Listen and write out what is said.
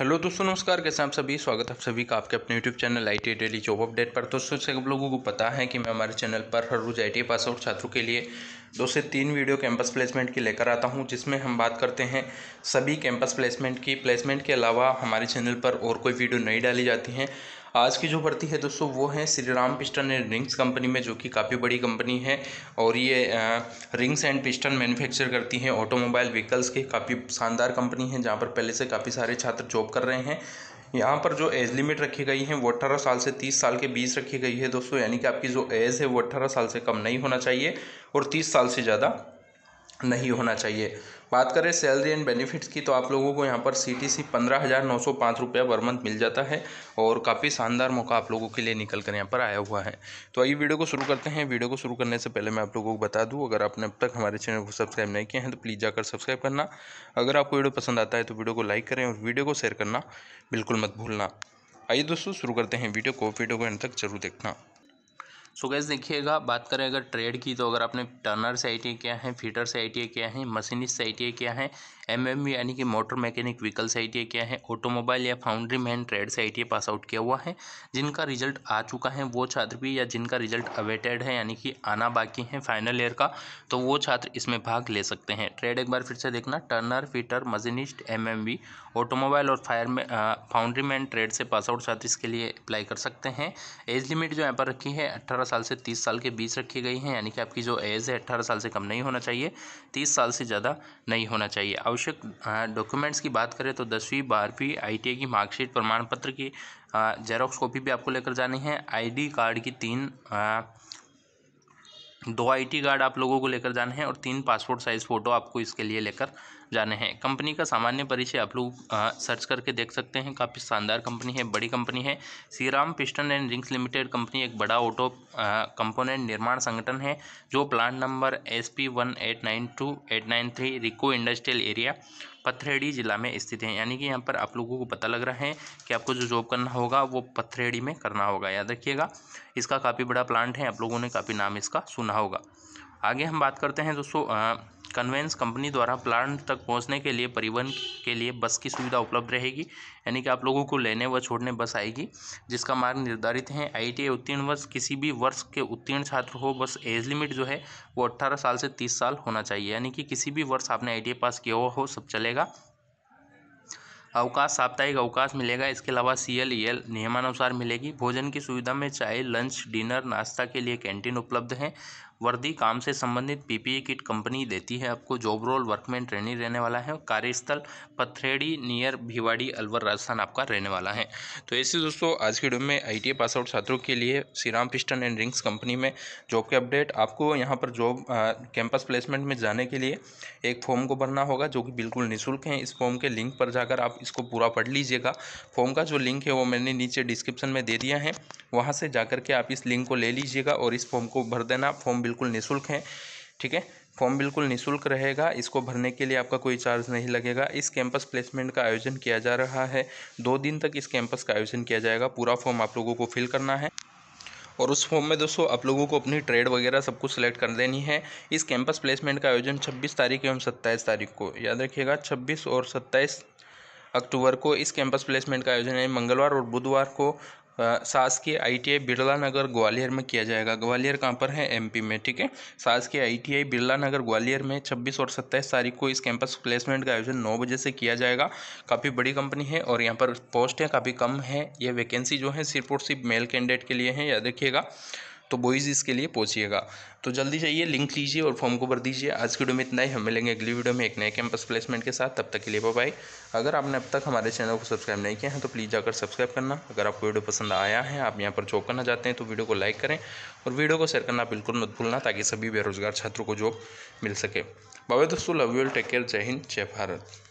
hello दोस्तों नमस्कार कैसे आप सभी स्वागत है आप सभी का आपके अपने YouTube channel I T daily job update पर दोस्तों से आप लोगों को पता है कि मैं हमारे चैनल पर हर रोज़ आई पास आउट छात्रों के लिए दो से तीन वीडियो कैंपस प्लेसमेंट की लेकर आता हूं जिसमें हम बात करते हैं सभी कैंपस प्लेसमेंट की प्लेसमेंट के अलावा हमारे चैनल पर और कोई वीडियो नहीं डाली जाती हैं आज की जो भर्ती है दोस्तों वो है Shri Ram piston and rings company में जो कि काफ़ी बड़ी कंपनी है और ये रिंग्स एंड पिस्टन मैन्युफैक्चर करती है ऑटोमोबाइल व्हीकल्स के काफ़ी शानदार कंपनी है जहाँ पर पहले से काफ़ी सारे छात्र जॉब कर रहे हैं यहाँ पर जो एज लिमिट रखी गई है वो अट्ठारह साल से तीस साल के बीच रखी गई है दोस्तों यानी कि आपकी जो एज है वो अट्ठारह साल से कम नहीं होना चाहिए और तीस साल से ज़्यादा नहीं होना चाहिए बात करें सैलरी एंड बेनिफिट्स की तो आप लोगों को यहाँ पर सी टी सी पंद्रह हज़ार नौ सौ पाँच रुपया पर मंथ मिल जाता है और काफ़ी शानदार मौका आप लोगों के लिए निकल कर यहाँ पर आया हुआ है तो आइए वीडियो को शुरू करते हैं वीडियो को शुरू करने से पहले मैं आप लोगों को बता दूँ अगर आपने अब तक हमारे चैनल को सब्सक्राइब नहीं किया है तो प्लीज़ जाकर सब्सक्राइब करना अगर आपको वीडियो पसंद आता है तो वीडियो को लाइक करें और वीडियो को शेयर करना बिल्कुल मत भूलना आइए दोस्तों शुरू करते हैं वीडियो को वीडियो को एंड तक जरूर देखना सो गैस देखिएगा बात करें अगर ट्रेड की तो अगर आपने टर्नर से आई क्या है फीटर से आई क्या है मशीनिस्ट से आई क्या है एम e यानी कि मोटर मैकेनिक व्हीकल से आई क्या है ऑटोमोबाइल या फाउंड्री मैन ट्रेड से आई पास आउट किया हुआ है जिनका रिजल्ट आ चुका है वो छात्र भी या जिनका रिजल्ट अवेटेड है यानी कि आना बाकी है फाइनल ईयर का तो वो छात्र इसमें भाग ले सकते हैं ट्रेड एक बार फिर से देखना turner fitter machinist M automobile और फायर में फाउंड्री मैन ट्रेड से पास आउट छात्र इसके लिए अप्लाई कर सकते हैं एज लिमिट जो यहाँ पर रखी है अट्ठारह साल से तीस साल के बीच रखी गई हैं यानी कि आपकी जो एज है अट्ठारह साल से कम नहीं होना चाहिए तीस साल से ज़्यादा नहीं होना चाहिए आवश्यक डॉक्यूमेंट्स की बात करें तो दसवीं बारहवीं आई की मार्कशीट प्रमाण पत्र की जेरोक्स कॉपी भी आपको लेकर जानी है आईडी कार्ड की तीन दो आईटी कार्ड आप लोगों को लेकर जाने हैं और तीन पासपोर्ट साइज़ फ़ोटो आपको इसके लिए लेकर जाने हैं कंपनी का सामान्य परिचय आप लोग सर्च करके देख सकते हैं काफ़ी शानदार कंपनी है बड़ी कंपनी है Shriram piston and rings limited company एक बड़ा ऑटो कंपोनेंट निर्माण संगठन है जो plant number S P one eight nine two eight nine three RIICO industrial area Pathredi ज़िला में स्थित हैं यानी कि यहाँ पर आप लोगों को पता लग रहा है कि आपको जो जॉब करना होगा वो पथरेड़ी में करना होगा याद रखिएगा इसका काफ़ी बड़ा प्लांट है आप लोगों ने काफ़ी नाम इसका सुना होगा आगे हम बात करते हैं दोस्तों कन्वेंस कंपनी द्वारा प्लांट तक पहुंचने के लिए परिवहन के लिए बस की सुविधा उपलब्ध रहेगी यानी कि आप लोगों को लेने व छोड़ने बस आएगी जिसका मार्ग निर्धारित है आई e उत्तीर्ण वर्ष किसी भी वर्ष के उत्तीर्ण छात्र हो बस एज लिमिट जो है वो अट्ठारह साल से तीस साल होना चाहिए यानी कि किसी भी वर्ष आपने आई e पास किया हुआ हो सब चलेगा अवकाश साप्ताहिक अवकाश मिलेगा इसके अलावा सी एल ई एल नियमानुसार मिलेगी भोजन की सुविधा में चाय लंच डिनर नाश्ता के लिए कैंटीन उपलब्ध है वर्दी काम से संबंधित पीपीई किट कंपनी देती है आपको जॉब रोल वर्कमैन ट्रेनी रहने वाला है कार्यस्थल पथरेड़ी नियर भिवाड़ी अलवर राजस्थान आपका रहने वाला है तो ऐसे दोस्तों आज की वीडियो में आई पास आउट छात्रों के लिए Shri Ram piston and rings company में जॉब के अपडेट आपको यहाँ पर जॉब कैंपस प्लेसमेंट में जाने के लिए एक फॉर्म को भरना होगा जो कि बिल्कुल निःशुल्क है इस फॉर्म के लिंक पर जाकर आप इसको पूरा पढ़ लीजिएगा फॉर्म का जो लिंक है वो मैंने नीचे डिस्क्रिप्शन में दे दिया है वहाँ से जाकर के आप इस लिंक को ले लीजिएगा और इस फॉर्म को भर देना फॉर्म बिल्कुल निःशुल्क हैं ठीक है फॉर्म बिल्कुल निःशुल्क रहेगा इसको भरने के लिए आपका कोई चार्ज नहीं लगेगा इस कैंपस प्लेसमेंट का आयोजन किया जा रहा है दो दिन तक इस कैंपस का आयोजन किया जाएगा पूरा फॉर्म आप लोगों को फिल करना है और उस फॉर्म में दोस्तों आप लोगों को अपनी ट्रेड वगैरह सब कुछ सिलेक्ट कर देनी है इस कैंपस प्लेसमेंट का आयोजन 26 तारीख एवं 27 तारीख को याद रखिएगा 26 और 27 अक्टूबर को इस कैंपस प्लेसमेंट का आयोजन है मंगलवार और बुधवार को सास की टी बिरला नगर ग्वालियर में किया जाएगा ग्वालियर कहाँ पर है एमपी में ठीक है सास की आई बिरला नगर ग्वालियर में 26 और 27 तारीख को इस कैंपस प्लेसमेंट का आयोजन 9 बजे से किया जाएगा काफ़ी बड़ी कंपनी है और यहाँ पर पोस्ट है काफ़ी कम है यह वैकेंसी जो है सिर्फ और सिर्फ मेल कैंडिडेट के लिए है याद रखिएगा तो बॉयज़ इसके लिए पहुँचिएगा तो जल्दी जाइए लिंक लीजिए और फॉर्म को भर दीजिए आज की वीडियो में इतना ही हम मिलेंगे अगली वीडियो में एक नए कैंपस प्लेसमेंट के साथ तब तक के लिए बाय अगर आपने अब तक हमारे चैनल को सब्सक्राइब नहीं किया है तो प्लीज़ जाकर सब्सक्राइब करना अगर आपको वीडियो पसंद आया है आप यहाँ पर जॉब करना चाहते हैं तो वीडियो को लाइक करें और वीडियो को शेयर करना बिल्कुल मत भूलना ताकि सभी बेरोजगार छात्रों को जॉब मिल सके बाबा दोस्तों लव यूल टेक केयर जय हिंद जय भारत